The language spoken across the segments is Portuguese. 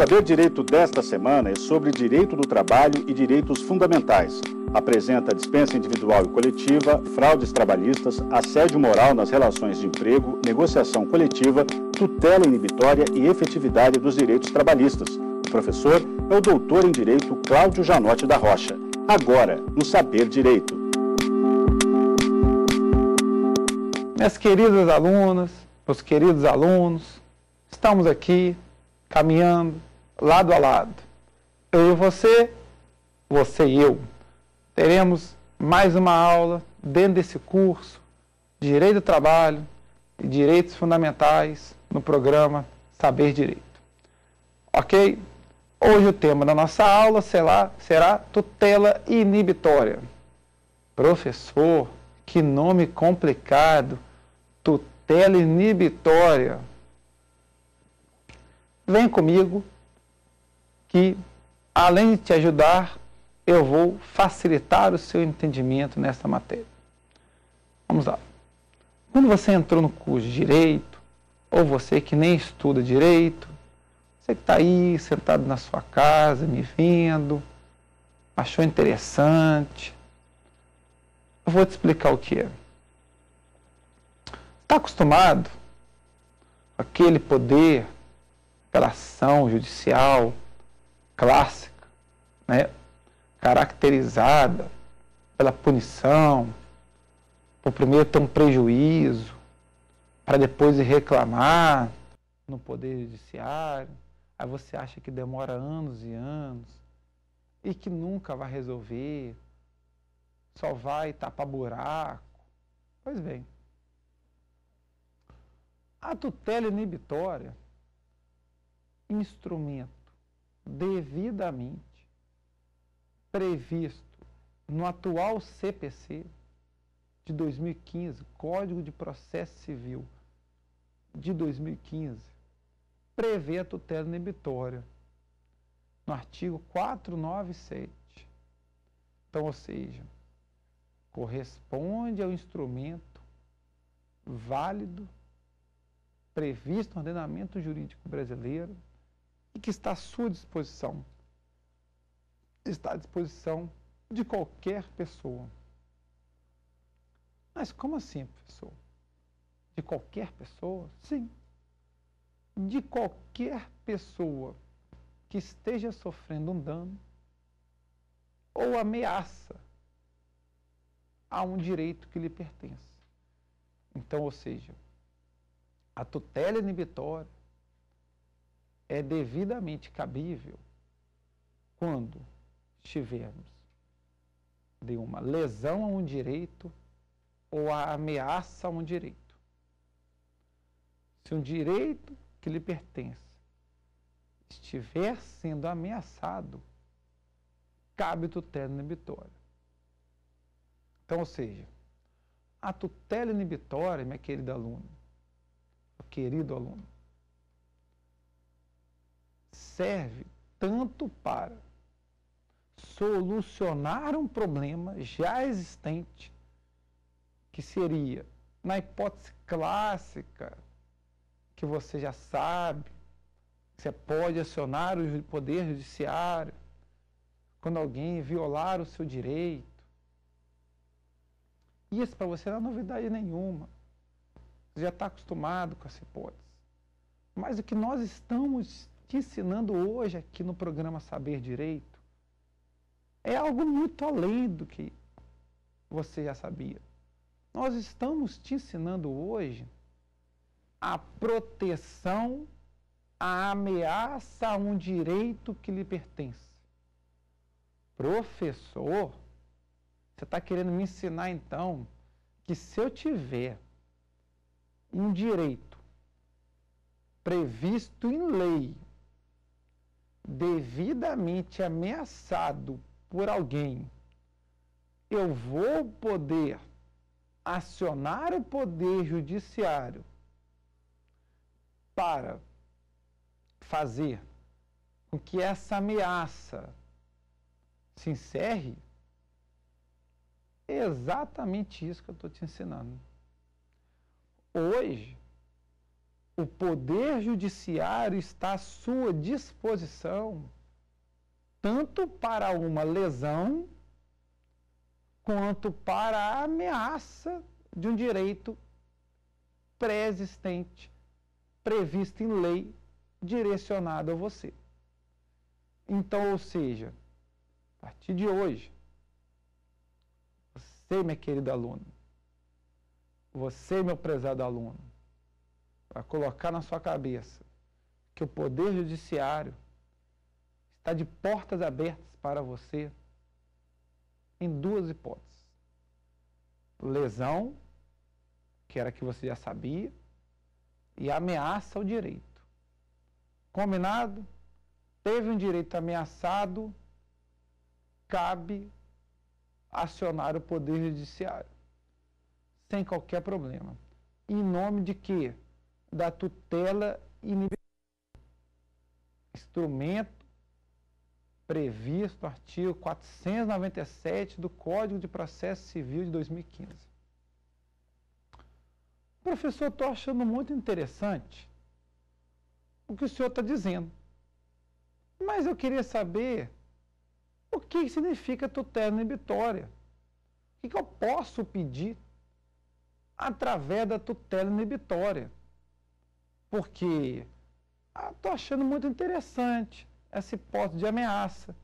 Saber Direito desta semana é sobre direito do trabalho e direitos fundamentais. Apresenta dispensa individual e coletiva, fraudes trabalhistas, assédio moral nas relações de emprego, negociação coletiva, tutela inibitória e efetividade dos direitos trabalhistas. O professor é o doutor em direito Cláudio Janote da Rocha. Agora, no Saber Direito. Minhas queridas alunas, meus queridos alunos, estamos aqui caminhando, lado a lado. Eu e você, você e eu. Teremos mais uma aula dentro desse curso, Direito do Trabalho e Direitos Fundamentais, no programa Saber Direito. Ok? Hoje o tema da nossa aula será, será tutela inibitória. Professor, que nome complicado! Tutela inibitória. Vem comigo que, além de te ajudar, eu vou facilitar o seu entendimento nesta matéria. Vamos lá. Quando você entrou no curso de direito, ou você que nem estuda direito, você que está aí sentado na sua casa, me vendo, achou interessante, eu vou te explicar o que é. Está acostumado aquele poder, aquela ação judicial, clássica, né, caracterizada pela punição, por primeiro ter um prejuízo, para depois reclamar no Poder Judiciário, aí você acha que demora anos e anos e que nunca vai resolver, só vai tapar buraco. Pois bem, a tutela inibitória instrumento devidamente previsto no atual CPC de 2015, Código de Processo Civil de 2015, prevê a tutela inibitória no artigo 497. Então, ou seja, corresponde ao instrumento válido previsto no ordenamento jurídico brasileiro e que está à sua disposição. Está à disposição de qualquer pessoa. Mas como assim, professor? De qualquer pessoa? Sim. De qualquer pessoa que esteja sofrendo um dano ou ameaça a um direito que lhe pertence. Então, ou seja, a tutela inibitória é devidamente cabível quando estivermos de uma lesão a um direito ou a ameaça a um direito. Se um direito que lhe pertence estiver sendo ameaçado, cabe tutela inibitória. Então, ou seja, a tutela inibitória, minha querida aluna, querido aluno, serve tanto para solucionar um problema já existente, que seria, na hipótese clássica, que você já sabe, você pode acionar o poder judiciário quando alguém violar o seu direito. Isso para você não é novidade nenhuma. Você já está acostumado com essa hipótese. Mas o que nós estamos te ensinando hoje aqui no programa Saber Direito é algo muito além do que você já sabia. Nós estamos te ensinando hoje a proteção, a ameaça a um direito que lhe pertence. Professor, você está querendo me ensinar então que se eu tiver um direito previsto em lei, devidamente ameaçado por alguém, eu vou poder acionar o poder judiciário para fazer com que essa ameaça se encerre, é exatamente isso que eu estou te ensinando. Hoje, o poder judiciário está à sua disposição, tanto para uma lesão, quanto para a ameaça de um direito pré-existente, previsto em lei, direcionado a você. Então, ou seja, a partir de hoje, você, minha querida aluna, você, meu prezado aluno, para colocar na sua cabeça que o Poder Judiciário está de portas abertas para você em duas hipóteses: lesão, que era que você já sabia, e ameaça ao direito. Combinado? Teve um direito ameaçado, cabe acionar o Poder Judiciário sem qualquer problema. Em nome de quê? da tutela inibitória. Instrumento previsto no artigo 497 do Código de Processo Civil de 2015. Professor, estou achando muito interessante o que o senhor está dizendo. Mas eu queria saber o que significa tutela inibitória. O que eu posso pedir através da tutela inibitória? porque estou ah, achando muito interessante essa hipótese de ameaça.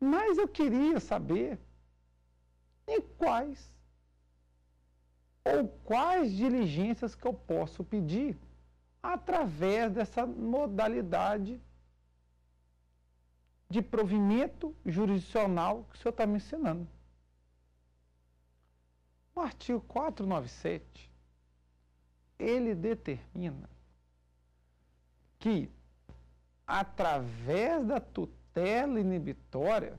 Mas eu queria saber em quais ou quais diligências que eu posso pedir através dessa modalidade de provimento jurisdicional que o senhor está me ensinando. O artigo 497 ele determina que, através da tutela inibitória,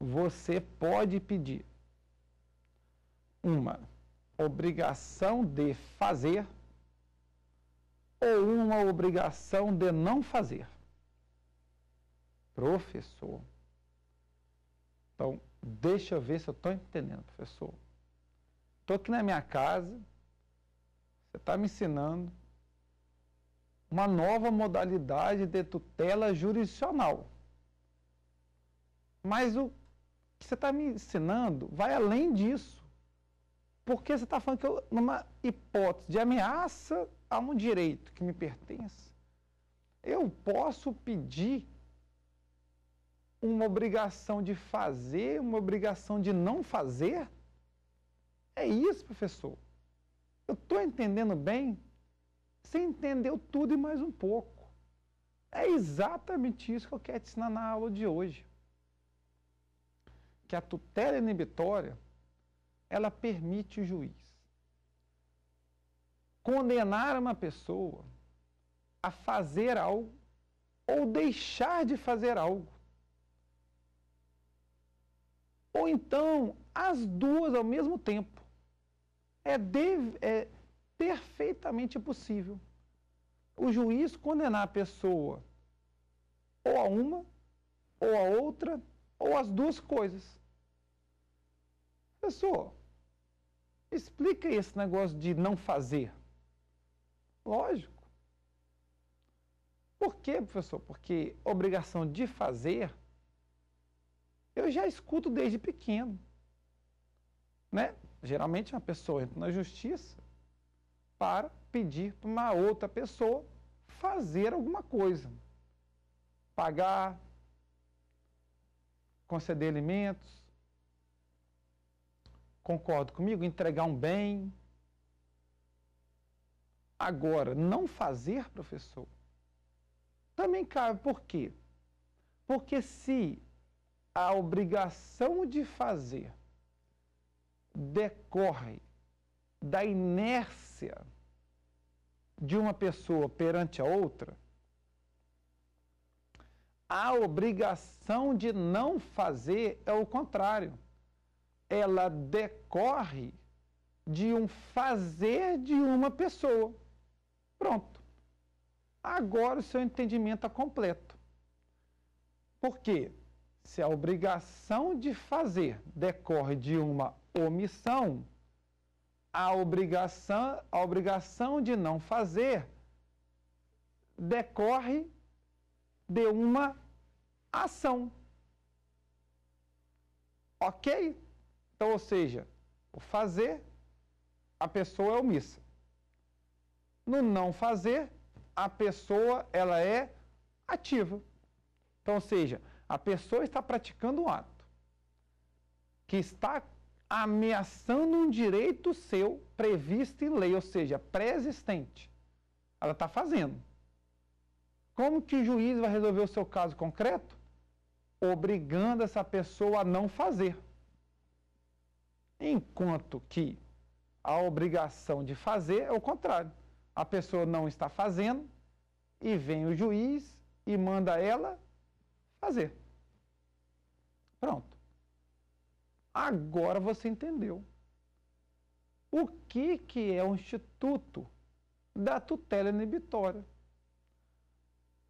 você pode pedir uma obrigação de fazer ou uma obrigação de não fazer. Professor, então deixa eu ver se eu estou entendendo, professor. Estou aqui na minha casa, você está me ensinando uma nova modalidade de tutela jurisdicional. Mas o que você está me ensinando vai além disso. Porque você está falando que eu, numa hipótese de ameaça a um direito que me pertence, eu posso pedir uma obrigação de fazer, uma obrigação de não fazer? É isso, professor estou entendendo bem? Você entendeu tudo e mais um pouco. É exatamente isso que eu quero te ensinar na aula de hoje. Que a tutela inibitória, ela permite o juiz condenar uma pessoa a fazer algo ou deixar de fazer algo. Ou então, as duas ao mesmo tempo. É, deve, é, perfeitamente possível o juiz condenar a pessoa ou a uma, ou a outra, ou as duas coisas. Pessoal, explica esse negócio de não fazer. Lógico. Por quê, professor? Porque obrigação de fazer, eu já escuto desde pequeno. Né? Geralmente uma pessoa entra na justiça, para pedir para uma outra pessoa fazer alguma coisa. Pagar, conceder alimentos. Concordo comigo? Entregar um bem. Agora, não fazer, professor, também cabe. Por quê? Porque se a obrigação de fazer decorre da inércia de uma pessoa perante a outra, a obrigação de não fazer é o contrário. Ela decorre de um fazer de uma pessoa. Pronto. Agora o seu entendimento está é completo. Por quê? Se a obrigação de fazer decorre de uma omissão, a obrigação, a obrigação de não fazer decorre de uma ação. Ok? Então, ou seja, o fazer, a pessoa é omissa. No não fazer, a pessoa ela é ativa. Então, ou seja, a pessoa está praticando um ato que está ameaçando um direito seu previsto em lei, ou seja, pré-existente. Ela está fazendo. Como que o juiz vai resolver o seu caso concreto? Obrigando essa pessoa a não fazer. Enquanto que a obrigação de fazer é o contrário. A pessoa não está fazendo e vem o juiz e manda ela fazer. Pronto. Agora você entendeu. O que, que é o instituto da tutela inibitória?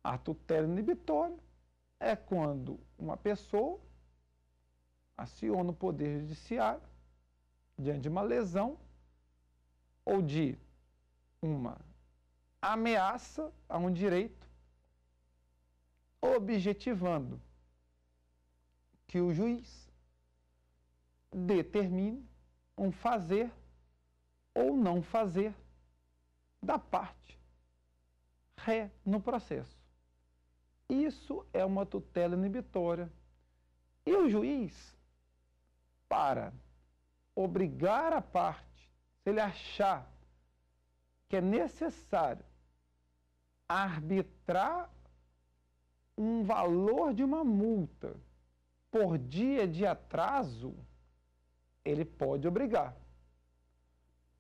A tutela inibitória é quando uma pessoa aciona o poder judiciário diante de uma lesão ou de uma ameaça a um direito, objetivando que o juiz determine um fazer ou não fazer da parte ré no processo. Isso é uma tutela inibitória. E o juiz, para obrigar a parte, se ele achar que é necessário arbitrar um valor de uma multa por dia de atraso, ele pode obrigar.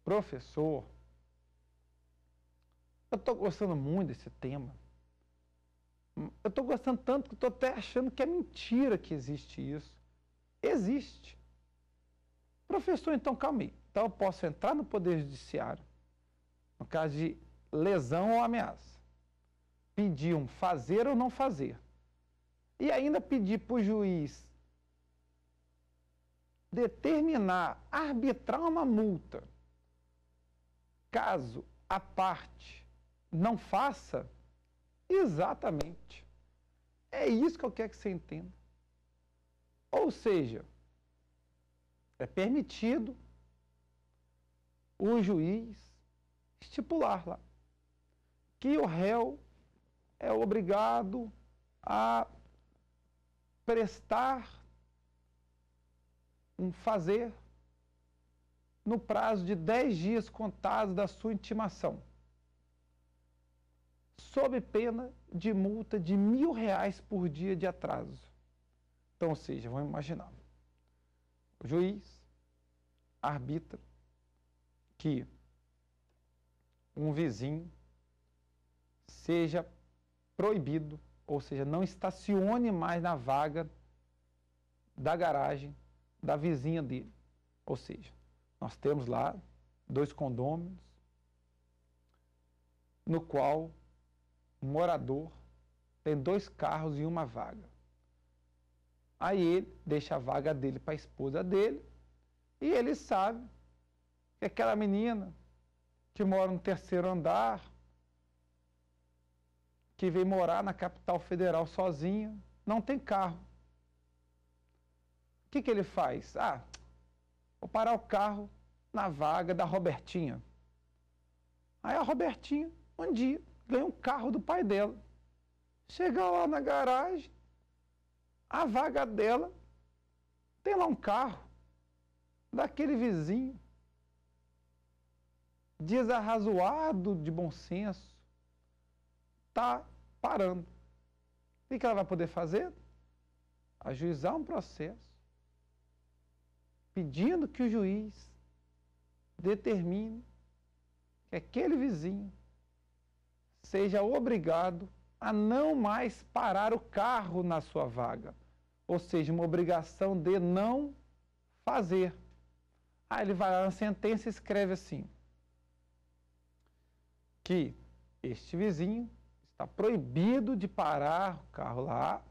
Professor, eu estou gostando muito desse tema. Eu estou gostando tanto que estou até achando que é mentira que existe isso. Existe. Professor, então calma aí. Então eu posso entrar no Poder Judiciário, no caso de lesão ou ameaça, pedir um fazer ou não fazer, e ainda pedir para o juiz determinar, arbitrar uma multa. Caso a parte não faça, exatamente. É isso que eu quero que você entenda. Ou seja, é permitido o juiz estipular lá que o réu é obrigado a prestar um fazer no prazo de 10 dias contados da sua intimação, sob pena de multa de mil reais por dia de atraso. Então, ou seja, vamos imaginar, o juiz arbitra que um vizinho seja proibido, ou seja, não estacione mais na vaga da garagem da vizinha dele. Ou seja, nós temos lá dois condôminos no qual um morador tem dois carros e uma vaga. Aí ele deixa a vaga dele para a esposa dele e ele sabe que aquela menina que mora no terceiro andar, que vem morar na capital federal sozinha, não tem carro que, que ele faz? Ah, vou parar o carro na vaga da Robertinha. Aí a Robertinha, um dia, ganha um carro do pai dela. Chega lá na garagem, a vaga dela, tem lá um carro daquele vizinho, desarrazoado de bom senso, tá parando. O que ela vai poder fazer? Ajuizar um processo pedindo que o juiz determine que aquele vizinho seja obrigado a não mais parar o carro na sua vaga, ou seja, uma obrigação de não fazer. Aí ele vai lá na sentença e escreve assim: que este vizinho está proibido de parar o carro lá,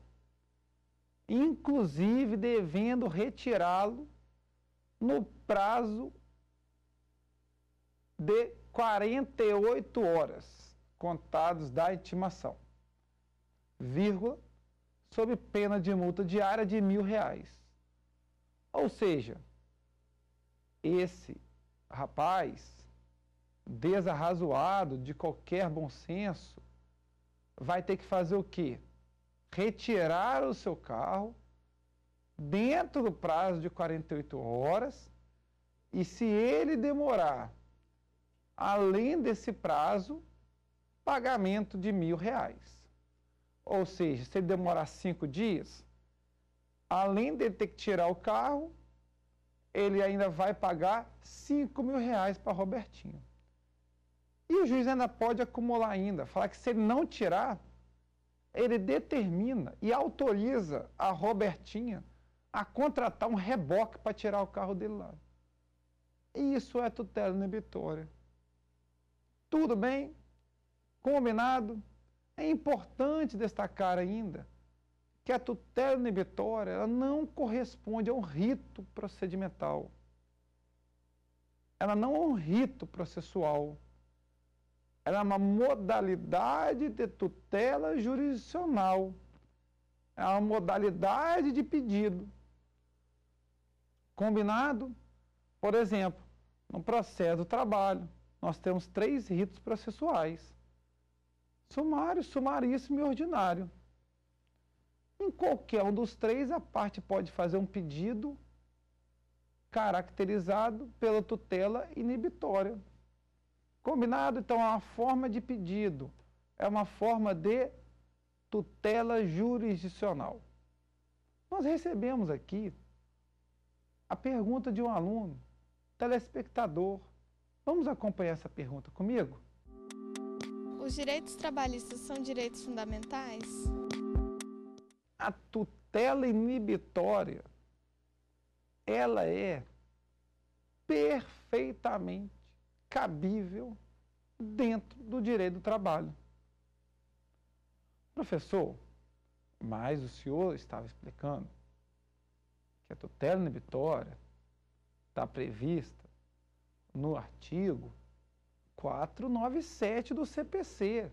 inclusive devendo retirá-lo no prazo de 48 horas contados da intimação, vírgula, sob pena de multa diária de mil reais. Ou seja, esse rapaz desarrazoado de qualquer bom senso vai ter que fazer o quê? Retirar o seu carro dentro do prazo de 48 horas, e se ele demorar além desse prazo, pagamento de mil reais. Ou seja, se ele demorar cinco dias, além de ter que tirar o carro, ele ainda vai pagar cinco mil reais para Robertinho. E o juiz ainda pode acumular ainda, falar que se ele não tirar, ele determina e autoriza a Robertinha a contratar um reboque para tirar o carro dele lá. Isso é tutela inibitória. Tudo bem? Combinado? É importante destacar ainda que a tutela inibitória ela não corresponde a um rito procedimental. Ela não é um rito processual. Ela é uma modalidade de tutela jurisdicional. É uma modalidade de pedido. Combinado? Por exemplo, no processo do trabalho, nós temos três ritos processuais. Sumário, sumaríssimo e ordinário. Em qualquer um dos três, a parte pode fazer um pedido caracterizado pela tutela inibitória. Combinado? Então, é uma forma de pedido, é uma forma de tutela jurisdicional. Nós recebemos aqui a pergunta de um aluno, telespectador. Vamos acompanhar essa pergunta comigo? Os direitos trabalhistas são direitos fundamentais? A tutela inibitória, ela é perfeitamente cabível dentro do direito do trabalho. Professor, mas o senhor estava explicando a é tutela inibitória está prevista no artigo 497 do CPC,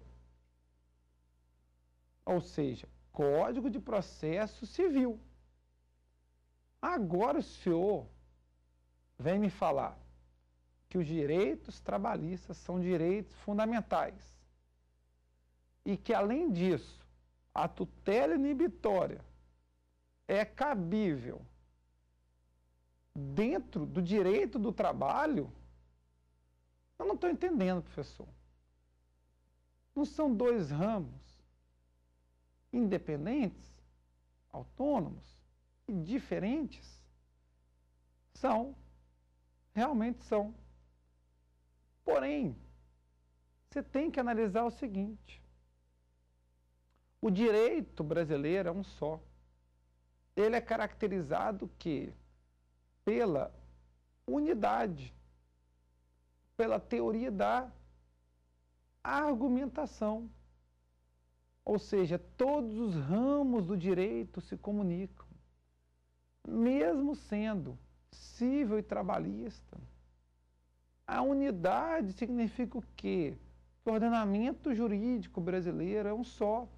ou seja, Código de Processo Civil. Agora o senhor vem me falar que os direitos trabalhistas são direitos fundamentais e que, além disso, a tutela inibitória é cabível dentro do direito do trabalho? Eu não estou entendendo, professor. Não são dois ramos independentes, autônomos e diferentes? São, realmente são. Porém, você tem que analisar o seguinte: o direito brasileiro é um só. Ele é caracterizado que pela unidade, pela teoria da argumentação. Ou seja, todos os ramos do direito se comunicam, mesmo sendo civil e trabalhista. A unidade significa o quê? o ordenamento jurídico brasileiro é um só.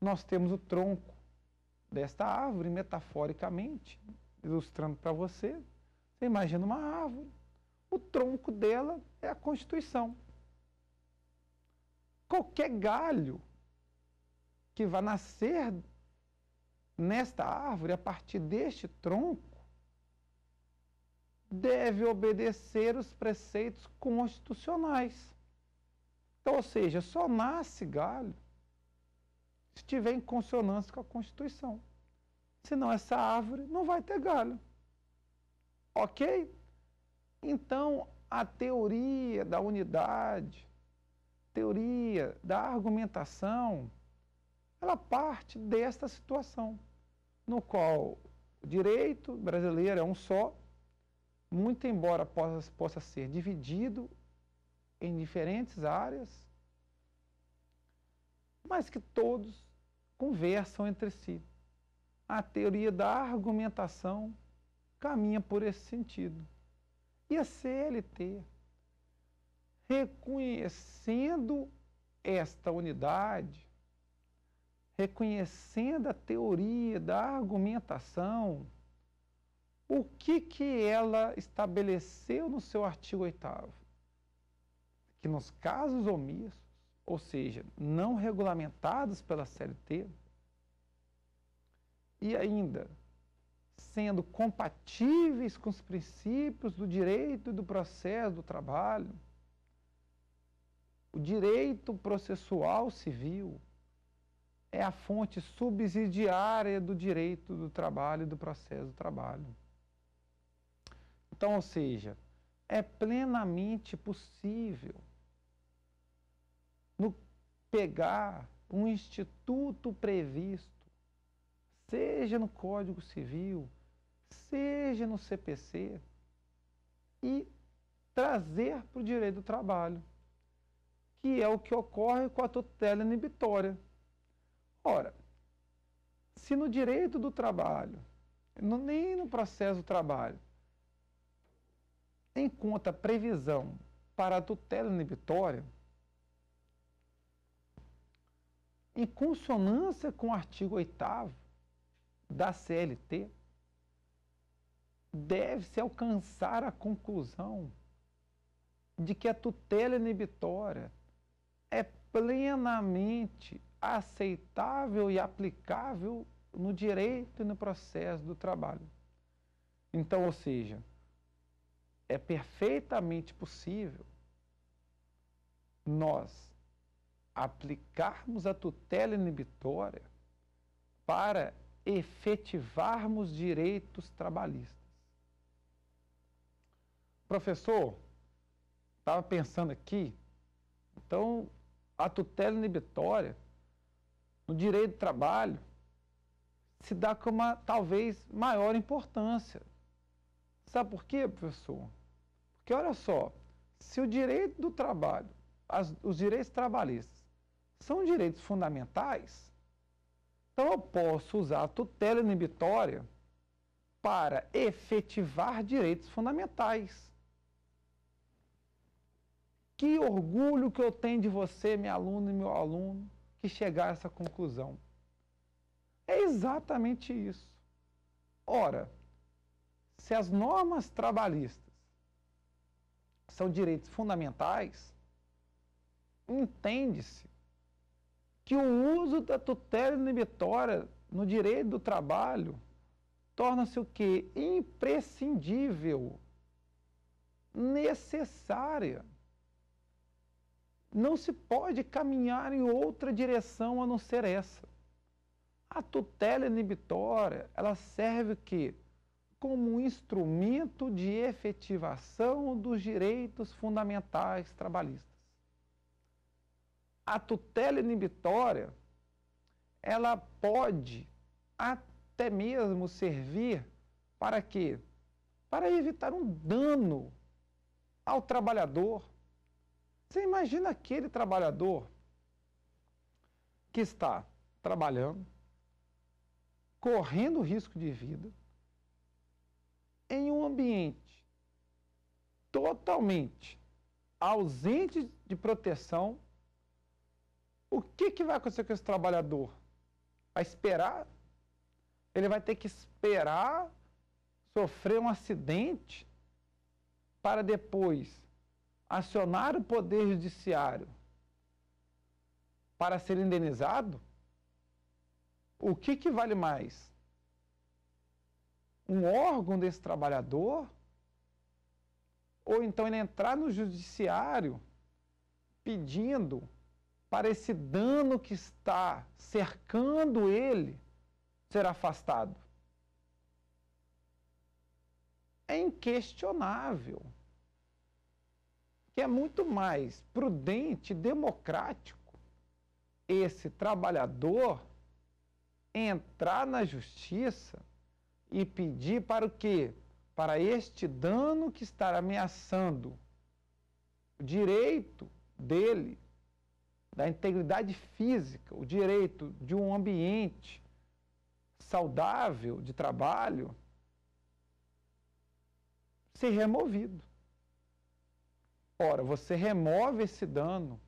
Nós temos o tronco desta árvore, metaforicamente, ilustrando para você, você imagina uma árvore, o tronco dela é a Constituição. Qualquer galho que vá nascer nesta árvore, a partir deste tronco, deve obedecer os preceitos constitucionais. Então, ou seja, só nasce galho se estiver em consonância com a Constituição senão essa árvore não vai ter galho. Ok? Então, a teoria da unidade, teoria da argumentação, ela parte desta situação, no qual o direito brasileiro é um só, muito embora possa, possa ser dividido em diferentes áreas, mas que todos conversam entre si a teoria da argumentação caminha por esse sentido. E a CLT, reconhecendo esta unidade, reconhecendo a teoria da argumentação, o que, que ela estabeleceu no seu artigo 8 Que nos casos omissos, ou seja, não regulamentados pela CLT, e ainda sendo compatíveis com os princípios do direito e do processo do trabalho, o direito processual civil é a fonte subsidiária do direito do trabalho e do processo do trabalho. Então, ou seja, é plenamente possível no pegar um instituto previsto seja no Código Civil, seja no CPC, e trazer para o direito do trabalho, que é o que ocorre com a tutela inibitória. Ora, se no direito do trabalho, nem no processo do trabalho, encontra conta previsão para a tutela inibitória, em consonância com o artigo 8 da CLT, deve-se alcançar a conclusão de que a tutela inibitória é plenamente aceitável e aplicável no direito e no processo do trabalho. Então, ou seja, é perfeitamente possível nós aplicarmos a tutela inibitória para efetivarmos direitos trabalhistas. Professor, estava pensando aqui, então a tutela inibitória no direito do trabalho se dá com uma talvez maior importância. Sabe por quê, professor? Porque olha só, se o direito do trabalho, as, os direitos trabalhistas são direitos fundamentais, então eu posso usar a tutela inibitória para efetivar direitos fundamentais. Que orgulho que eu tenho de você, minha aluna e meu aluno, que chegar a essa conclusão. É exatamente isso. Ora, se as normas trabalhistas são direitos fundamentais, entende-se que o uso da tutela inibitória no direito do trabalho torna-se o que? Imprescindível, necessária. Não se pode caminhar em outra direção a não ser essa. A tutela inibitória, ela serve o quê? Como um instrumento de efetivação dos direitos fundamentais trabalhistas a tutela inibitória ela pode até mesmo servir para quê? Para evitar um dano ao trabalhador. Você imagina aquele trabalhador que está trabalhando, correndo risco de vida, em um ambiente totalmente ausente de proteção o que, que vai acontecer com esse trabalhador? Vai esperar? Ele vai ter que esperar sofrer um acidente para depois acionar o Poder Judiciário para ser indenizado? O que, que vale mais? Um órgão desse trabalhador? Ou então ele entrar no judiciário pedindo para esse dano que está cercando ele ser afastado. É inquestionável que é muito mais prudente, democrático, esse trabalhador entrar na justiça e pedir para o quê? Para este dano que está ameaçando o direito dele da integridade física, o direito de um ambiente saudável de trabalho ser removido. Ora, você remove esse dano,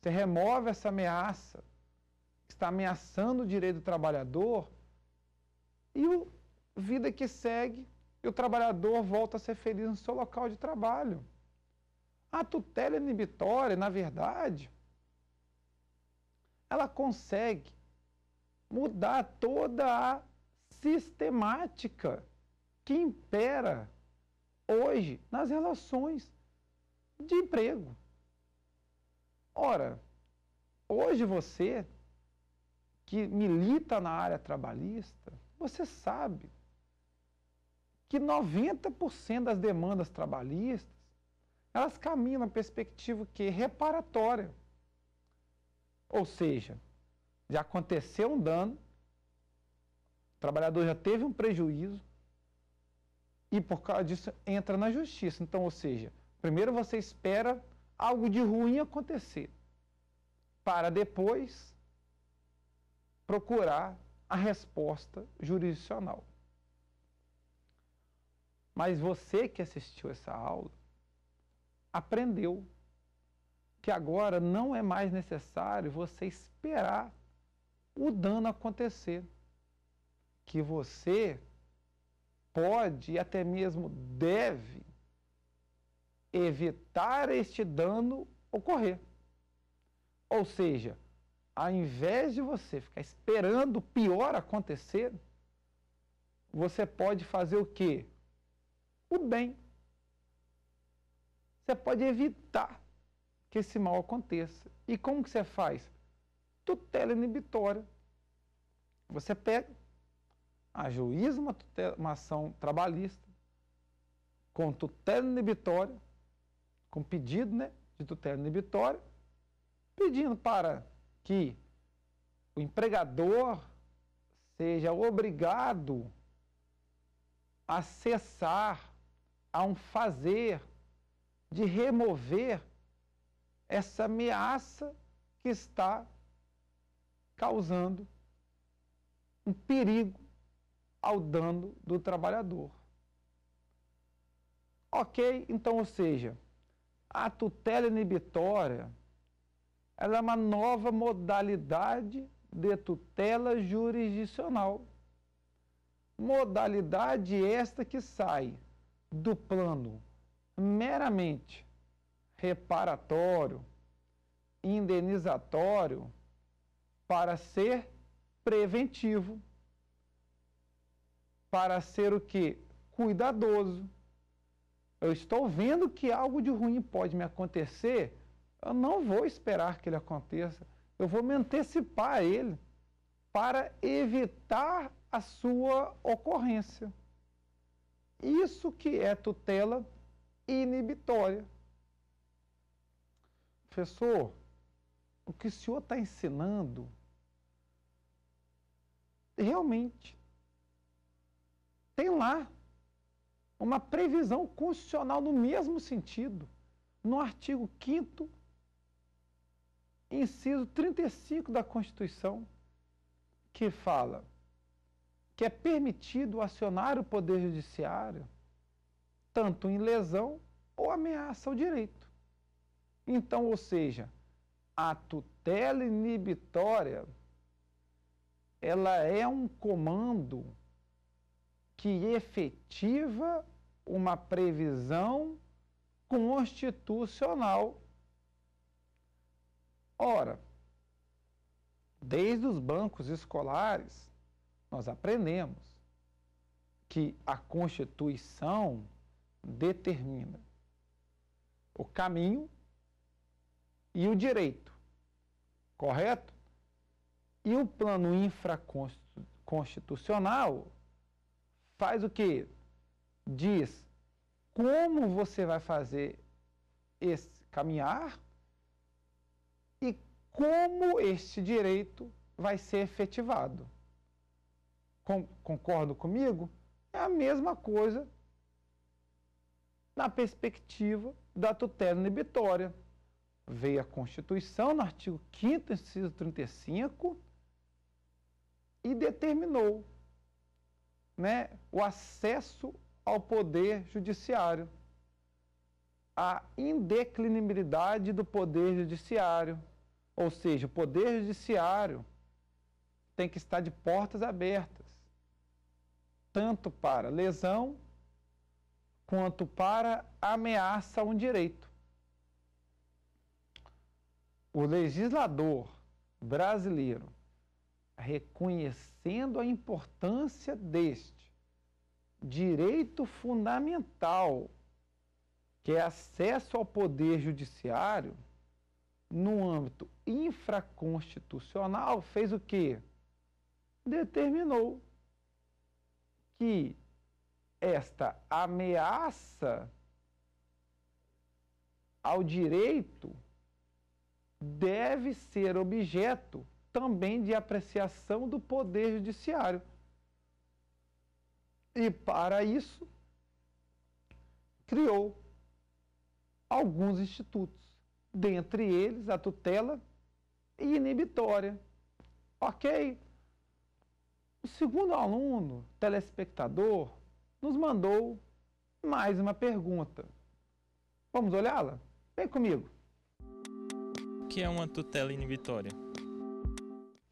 você remove essa ameaça, que está ameaçando o direito do trabalhador, e o vida que segue, e o trabalhador volta a ser feliz no seu local de trabalho. A tutela inibitória, na verdade, ela consegue mudar toda a sistemática que impera hoje nas relações de emprego. Ora, hoje você que milita na área trabalhista, você sabe que 90% das demandas trabalhistas, elas caminham na perspectiva que reparatória. Ou seja, já aconteceu um dano, o trabalhador já teve um prejuízo e por causa disso entra na justiça. Então, ou seja, primeiro você espera algo de ruim acontecer para depois procurar a resposta jurisdicional. Mas você que assistiu essa aula aprendeu que agora não é mais necessário você esperar o dano acontecer. Que você pode e até mesmo deve evitar este dano ocorrer. Ou seja, ao invés de você ficar esperando o pior acontecer, você pode fazer o quê? O bem. Você pode evitar que esse mal aconteça. E como que você faz? Tutela inibitória. Você pega, ajuiza uma, tutela, uma ação trabalhista com tutela inibitória, com pedido né, de tutela inibitória, pedindo para que o empregador seja obrigado a cessar, a um fazer, de remover essa ameaça que está causando um perigo ao dano do trabalhador. Ok, então, ou seja, a tutela inibitória ela é uma nova modalidade de tutela jurisdicional. Modalidade esta que sai do plano meramente reparatório, indenizatório, para ser preventivo, para ser o que? Cuidadoso. Eu estou vendo que algo de ruim pode me acontecer, eu não vou esperar que ele aconteça, eu vou me antecipar a ele para evitar a sua ocorrência. Isso que é tutela inibitória. Professor, o que o senhor está ensinando realmente tem lá uma previsão constitucional no mesmo sentido, no artigo 5 inciso 35 da Constituição, que fala que é permitido acionar o poder judiciário tanto em lesão ou ameaça ao direito. Então, ou seja, a tutela inibitória ela é um comando que efetiva uma previsão constitucional. Ora, desde os bancos escolares, nós aprendemos que a Constituição determina o caminho e o direito. Correto? E o plano infraconstitucional faz o que? Diz como você vai fazer esse caminhar e como este direito vai ser efetivado. Com, concordo comigo? É a mesma coisa na perspectiva da tutela inibitória veio a Constituição, no artigo 5 inciso 35, e determinou né, o acesso ao poder judiciário, a indeclinibilidade do poder judiciário, ou seja, o poder judiciário tem que estar de portas abertas, tanto para lesão quanto para ameaça a um direito o legislador brasileiro, reconhecendo a importância deste direito fundamental, que é acesso ao poder judiciário, no âmbito infraconstitucional, fez o quê? Determinou que esta ameaça ao direito deve ser objeto também de apreciação do Poder Judiciário. E para isso, criou alguns institutos, dentre eles a tutela e inibitória. Ok? O segundo aluno, telespectador, nos mandou mais uma pergunta. Vamos olhá-la? Vem comigo que é uma tutela inibitória?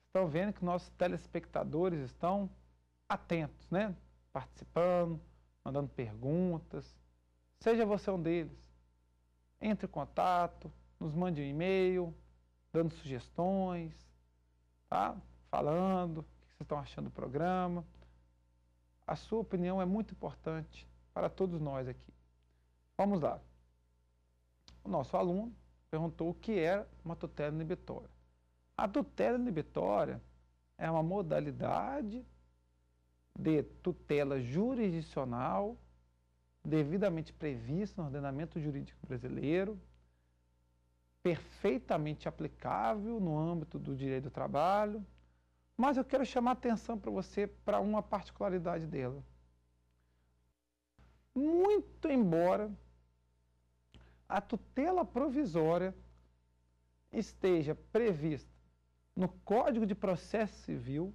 Estão vendo que nossos telespectadores estão atentos, né? Participando, mandando perguntas. Seja você um deles. Entre em contato, nos mande um e-mail, dando sugestões, tá? Falando o que vocês estão achando do programa. A sua opinião é muito importante para todos nós aqui. Vamos lá. O nosso aluno perguntou o que era é uma tutela inibitória. A tutela inibitória é uma modalidade de tutela jurisdicional devidamente prevista no ordenamento jurídico brasileiro, perfeitamente aplicável no âmbito do direito do trabalho, mas eu quero chamar a atenção para você para uma particularidade dela. Muito embora a tutela provisória esteja prevista no Código de Processo Civil,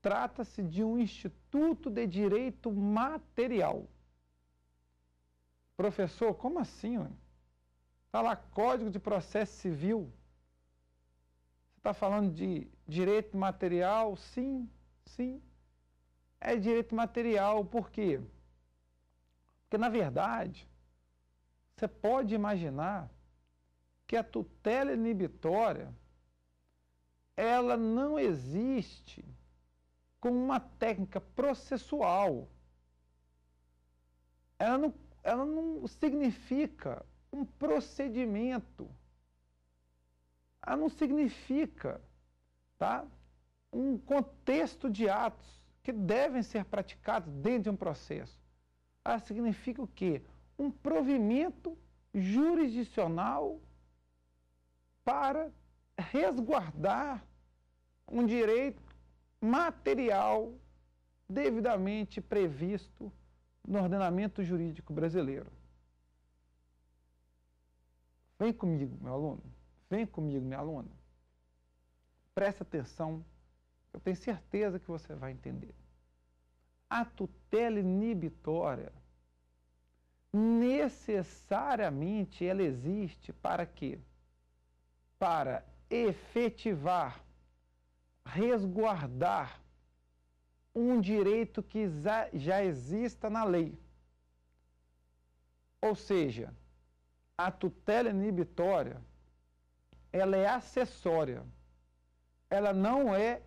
trata-se de um instituto de direito material. Professor, como assim? Está lá Código de Processo Civil. Você está falando de direito material? Sim, sim. É direito material, por quê? Porque, na verdade, você pode imaginar que a tutela inibitória ela não existe como uma técnica processual. Ela não, ela não significa um procedimento. Ela não significa tá, um contexto de atos que devem ser praticados dentro de um processo. Ela significa o quê? um provimento jurisdicional para resguardar um direito material devidamente previsto no ordenamento jurídico brasileiro. Vem comigo, meu aluno. Vem comigo, minha aluna. Presta atenção, eu tenho certeza que você vai entender. A tutela inibitória necessariamente ela existe para quê? Para efetivar, resguardar um direito que já exista na lei. Ou seja, a tutela inibitória ela é acessória. Ela não é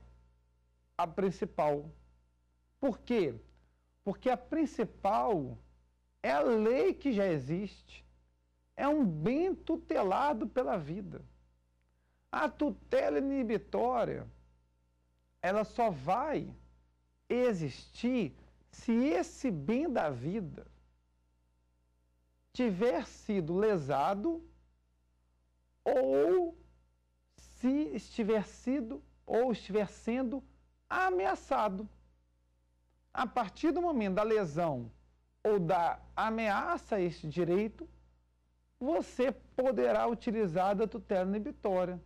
a principal. Por quê? Porque a principal é a lei que já existe. É um bem tutelado pela vida. A tutela inibitória, ela só vai existir se esse bem da vida tiver sido lesado ou se estiver sido ou estiver sendo ameaçado. A partir do momento da lesão ou da ameaça a esse direito, você poderá utilizar da tutela inibitória.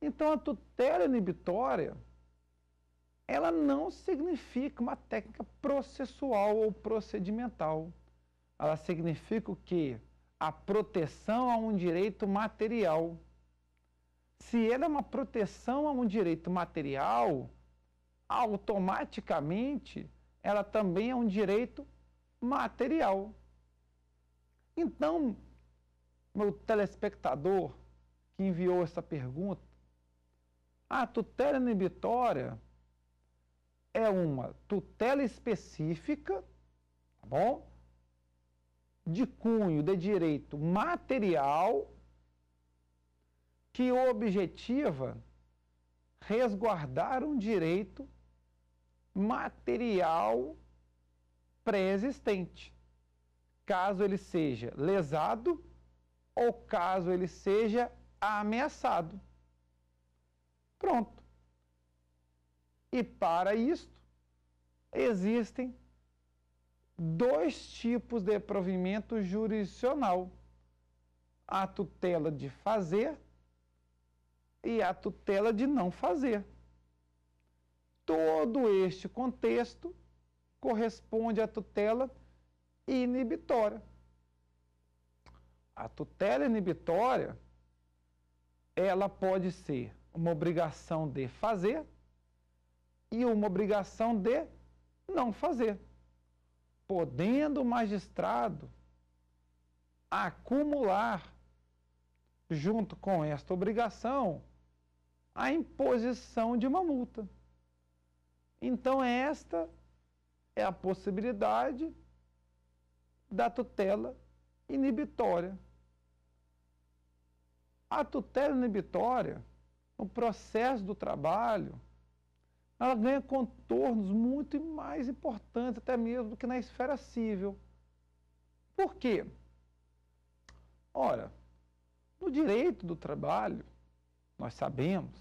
Então, a tutela inibitória, ela não significa uma técnica processual ou procedimental. Ela significa o quê? A proteção a um direito material. Se ela é uma proteção a um direito material, automaticamente ela também é um direito material. Então, meu telespectador que enviou essa pergunta, a tutela inibitória é uma tutela específica, tá bom? De cunho de direito material que objetiva resguardar um direito material pré-existente, caso ele seja lesado ou caso ele seja ameaçado. Pronto. E para isto, existem dois tipos de provimento jurisdicional: a tutela de fazer e a tutela de não fazer. Todo este contexto corresponde à tutela inibitória. A tutela inibitória, ela pode ser uma obrigação de fazer e uma obrigação de não fazer, podendo o magistrado acumular, junto com esta obrigação, a imposição de uma multa. Então, é esta é a possibilidade da tutela inibitória. A tutela inibitória, no processo do trabalho, ela ganha contornos muito mais importantes, até mesmo do que na esfera civil. Por quê? Ora, no direito do trabalho, nós sabemos,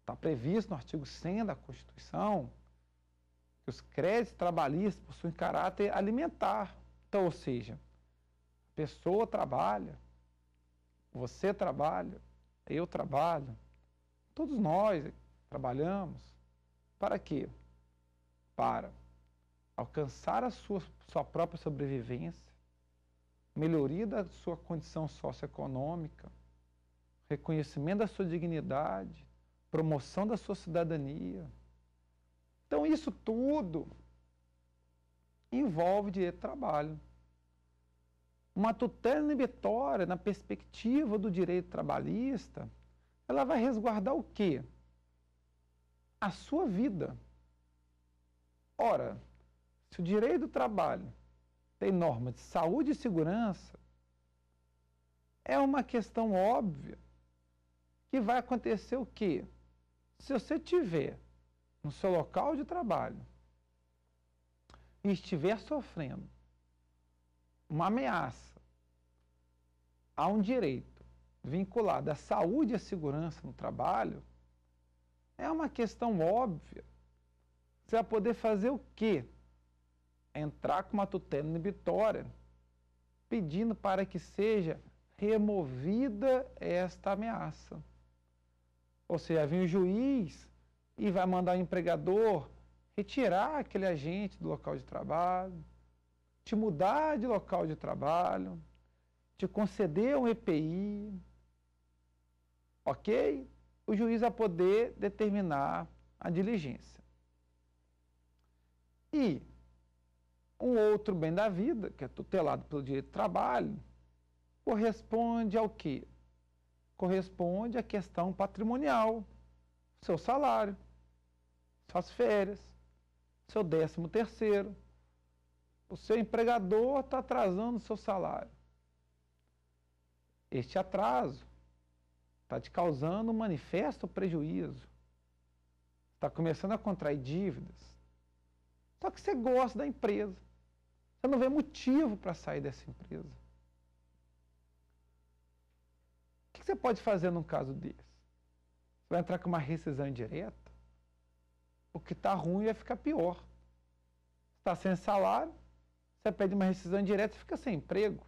está previsto no artigo 100 da Constituição, que os créditos trabalhistas possuem caráter alimentar. Então, ou seja, a pessoa trabalha, você trabalha, eu trabalho, todos nós trabalhamos. Para quê? Para alcançar a sua, sua própria sobrevivência, melhoria da sua condição socioeconômica, reconhecimento da sua dignidade, promoção da sua cidadania, então, isso tudo envolve direito do trabalho. Uma tutela inibitória, na perspectiva do direito trabalhista, ela vai resguardar o quê? A sua vida. Ora, se o direito do trabalho tem normas de saúde e segurança, é uma questão óbvia que vai acontecer o quê? Se você tiver no seu local de trabalho e estiver sofrendo uma ameaça a um direito vinculado à saúde e à segurança no trabalho, é uma questão óbvia. Você vai poder fazer o quê? Entrar com uma tutela inibitória, pedindo para que seja removida esta ameaça. Ou seja, vem o juiz e vai mandar o empregador retirar aquele agente do local de trabalho, te mudar de local de trabalho, te conceder um EPI, ok? O juiz vai poder determinar a diligência. E um outro bem da vida, que é tutelado pelo direito do trabalho, corresponde ao quê? Corresponde à questão patrimonial, seu salário suas férias, seu décimo terceiro. O seu empregador está atrasando o seu salário. Este atraso está te causando um manifesto prejuízo. Está começando a contrair dívidas. Só que você gosta da empresa. Você não vê motivo para sair dessa empresa. O que você pode fazer num caso desse? Você vai entrar com uma rescisão indireta? o que está ruim vai ficar pior. Está sem salário, você pede uma rescisão direta e fica sem emprego.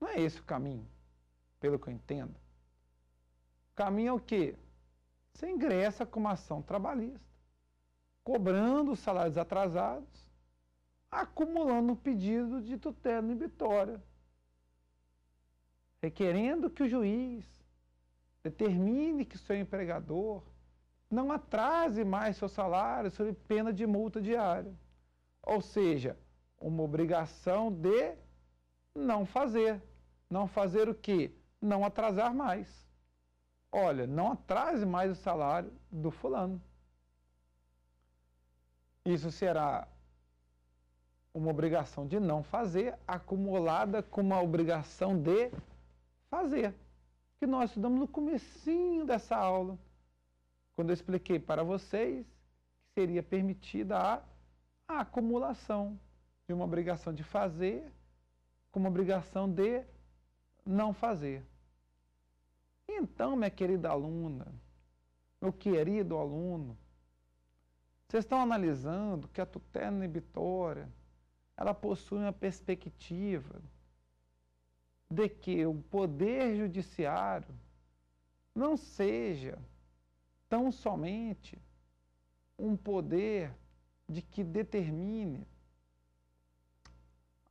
Não é esse o caminho, pelo que eu entendo. O caminho é o quê? Você ingressa com uma ação trabalhista, cobrando os salários atrasados, acumulando um pedido de tutela vitória requerendo que o juiz determine que seu empregador não atrase mais seu salário sob pena de multa diária. Ou seja, uma obrigação de não fazer. Não fazer o quê? Não atrasar mais. Olha, não atrase mais o salário do fulano. Isso será uma obrigação de não fazer acumulada com uma obrigação de fazer. Que nós estudamos no comecinho dessa aula. Quando eu expliquei para vocês que seria permitida a, a acumulação de uma obrigação de fazer com uma obrigação de não fazer. Então, minha querida aluna, meu querido aluno, vocês estão analisando que a tutela inibitória ela possui uma perspectiva de que o poder judiciário não seja tão somente um poder de que determine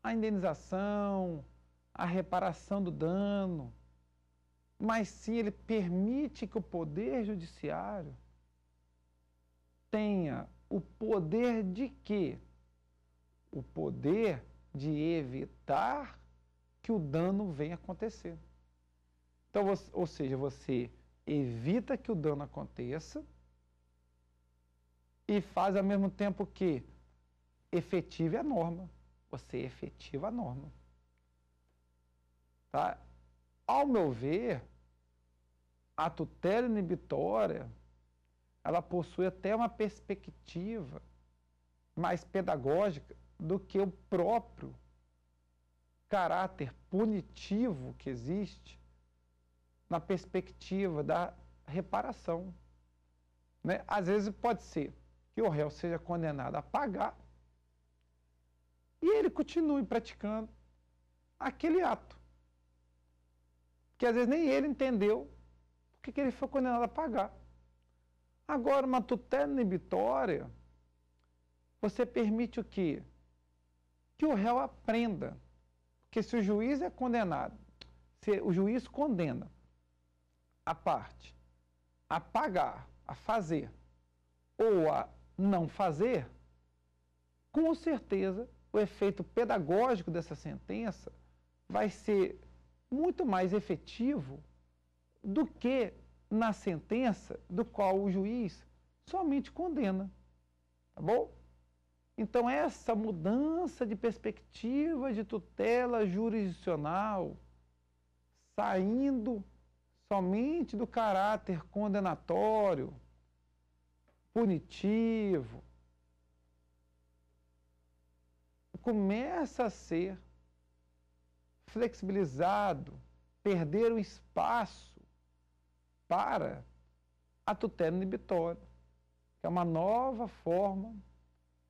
a indenização, a reparação do dano, mas sim ele permite que o poder judiciário tenha o poder de quê? O poder de evitar que o dano venha acontecer. Então, ou seja, você evita que o dano aconteça e faz ao mesmo tempo que efetive a norma. Você efetiva a norma. Tá? Ao meu ver, a tutela inibitória ela possui até uma perspectiva mais pedagógica do que o próprio caráter punitivo que existe na perspectiva da reparação. Né? Às vezes pode ser que o réu seja condenado a pagar e ele continue praticando aquele ato. Que às vezes nem ele entendeu porque que ele foi condenado a pagar. Agora, uma tutela inibitória, você permite o quê? Que o réu aprenda. Porque se o juiz é condenado, se o juiz condena a parte a pagar, a fazer ou a não fazer, com certeza o efeito pedagógico dessa sentença vai ser muito mais efetivo do que na sentença do qual o juiz somente condena. Tá bom? Então, essa mudança de perspectiva de tutela jurisdicional, saindo somente do caráter condenatório, punitivo. Começa a ser flexibilizado, perder o espaço para a tutela inibitória, que é uma nova forma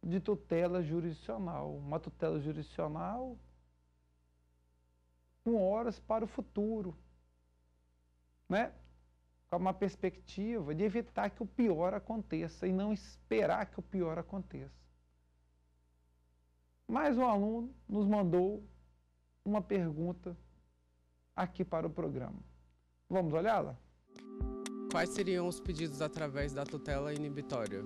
de tutela jurisdicional, uma tutela jurisdicional com horas para o futuro né, com uma perspectiva de evitar que o pior aconteça e não esperar que o pior aconteça. Mais um aluno nos mandou uma pergunta aqui para o programa. Vamos olhá-la? Quais seriam os pedidos através da tutela inibitória?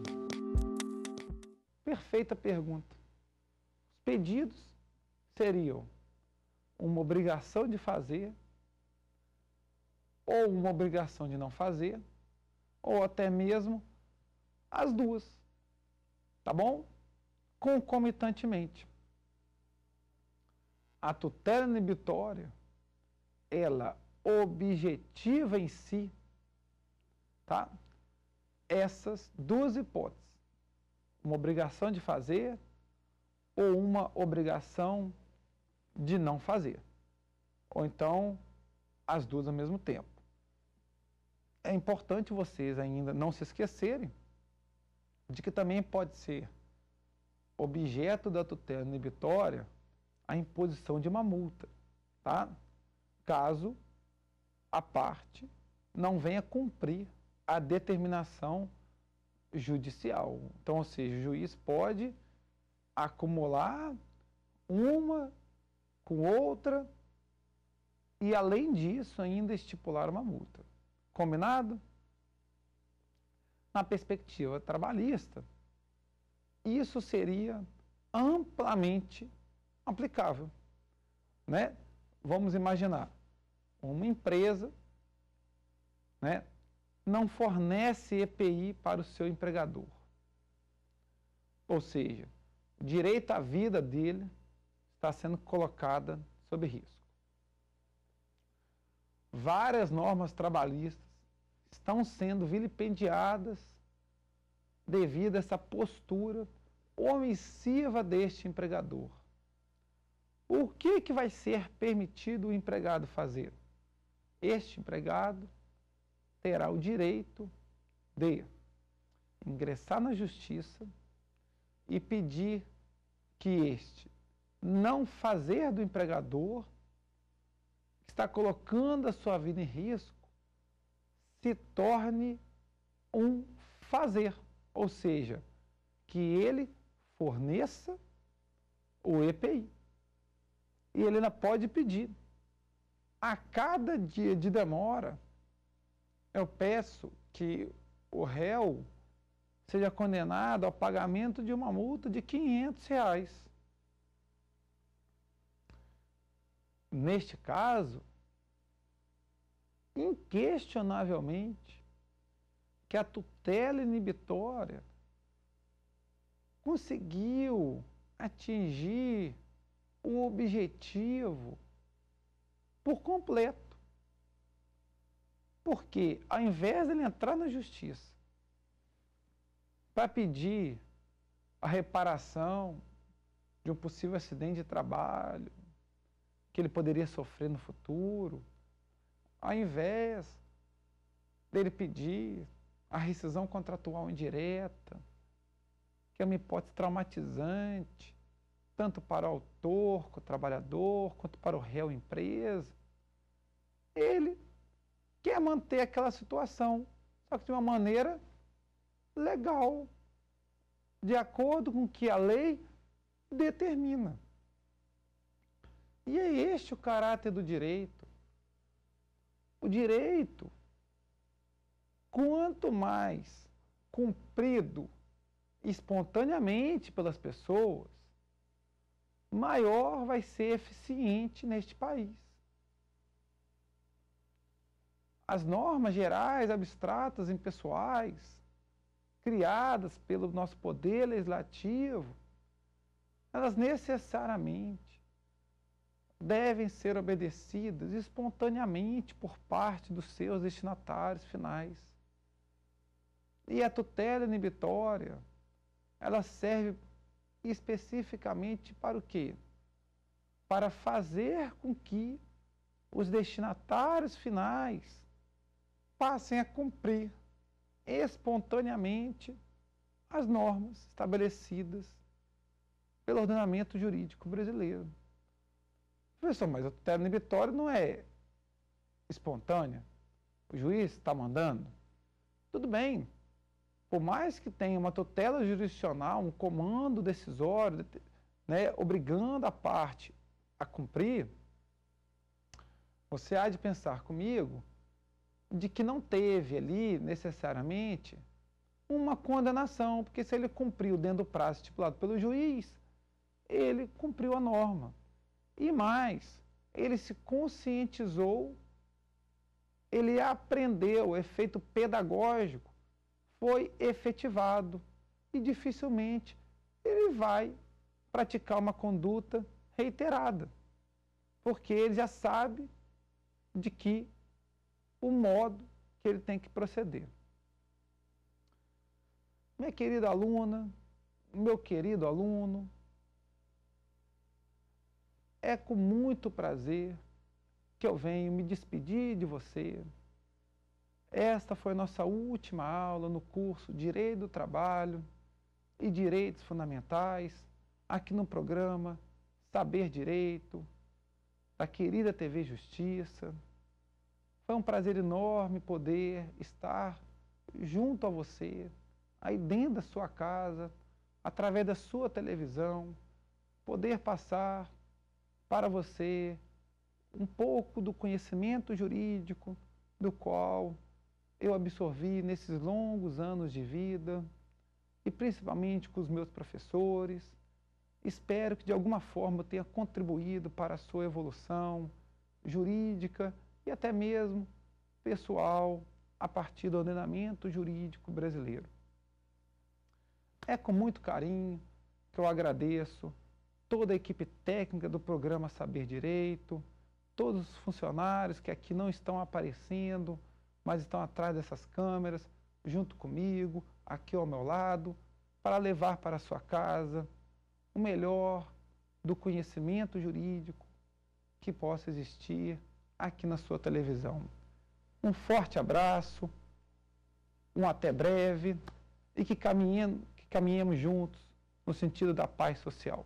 Perfeita pergunta. Os pedidos seriam uma obrigação de fazer ou uma obrigação de não fazer, ou até mesmo as duas. Tá bom? Concomitantemente. A tutela inibitória, ela objetiva em si, tá? Essas duas hipóteses. Uma obrigação de fazer ou uma obrigação de não fazer. Ou então as duas ao mesmo tempo é importante vocês ainda não se esquecerem de que também pode ser objeto da tutela inibitória a imposição de uma multa, tá? Caso a parte não venha cumprir a determinação judicial. Então, ou seja, o juiz pode acumular uma com outra e, além disso, ainda estipular uma multa. Combinado? Na perspectiva trabalhista, isso seria amplamente aplicável. Né? Vamos imaginar, uma empresa né, não fornece EPI para o seu empregador. Ou seja, o direito à vida dele está sendo colocada sob risco. Várias normas trabalhistas estão sendo vilipendiadas devido a essa postura omissiva deste empregador. O que, que vai ser permitido o empregado fazer? Este empregado terá o direito de ingressar na justiça e pedir que este não fazer do empregador que está colocando a sua vida em risco se torne um fazer, ou seja, que ele forneça o EPI. E ele ainda pode pedir. A cada dia de demora, eu peço que o réu seja condenado ao pagamento de uma multa de 500 reais. Neste caso, inquestionavelmente que a tutela inibitória conseguiu atingir o objetivo por completo. Porque, ao invés dele entrar na justiça para pedir a reparação de um possível acidente de trabalho que ele poderia sofrer no futuro, ao invés dele pedir a rescisão contratual indireta, que é uma hipótese traumatizante, tanto para o autor, o trabalhador, quanto para o réu empresa, ele quer manter aquela situação, só que de uma maneira legal, de acordo com o que a lei determina. E é este o caráter do direito o direito. Quanto mais cumprido espontaneamente pelas pessoas, maior vai ser eficiente neste país. As normas gerais, abstratas, impessoais, criadas pelo nosso poder legislativo, elas necessariamente devem ser obedecidas espontaneamente por parte dos seus destinatários finais. E a tutela inibitória, ela serve especificamente para o quê? Para fazer com que os destinatários finais passem a cumprir espontaneamente as normas estabelecidas pelo ordenamento jurídico brasileiro. Professor, mas a tutela inibitória não é espontânea. O juiz está mandando. Tudo bem. Por mais que tenha uma tutela jurisdicional, um comando decisório, né, obrigando a parte a cumprir, você há de pensar comigo de que não teve ali necessariamente uma condenação, porque se ele cumpriu dentro do prazo estipulado pelo juiz, ele cumpriu a norma. E mais, ele se conscientizou, ele aprendeu, o efeito pedagógico foi efetivado e dificilmente ele vai praticar uma conduta reiterada, porque ele já sabe de que o modo que ele tem que proceder. Minha querida aluna, meu querido aluno, é com muito prazer que eu venho me despedir de você. Esta foi a nossa última aula no curso Direito do Trabalho e Direitos Fundamentais, aqui no programa Saber Direito, da querida TV Justiça. Foi um prazer enorme poder estar junto a você, aí dentro da sua casa, através da sua televisão, poder passar para você um pouco do conhecimento jurídico do qual eu absorvi nesses longos anos de vida e principalmente com os meus professores. Espero que de alguma forma eu tenha contribuído para a sua evolução jurídica e até mesmo pessoal a partir do ordenamento jurídico brasileiro. É com muito carinho que eu agradeço toda a equipe técnica do programa Saber Direito, todos os funcionários que aqui não estão aparecendo, mas estão atrás dessas câmeras, junto comigo, aqui ao meu lado, para levar para a sua casa o melhor do conhecimento jurídico que possa existir aqui na sua televisão. Um forte abraço, um até breve e que, caminhe, que caminhemos juntos no sentido da paz social.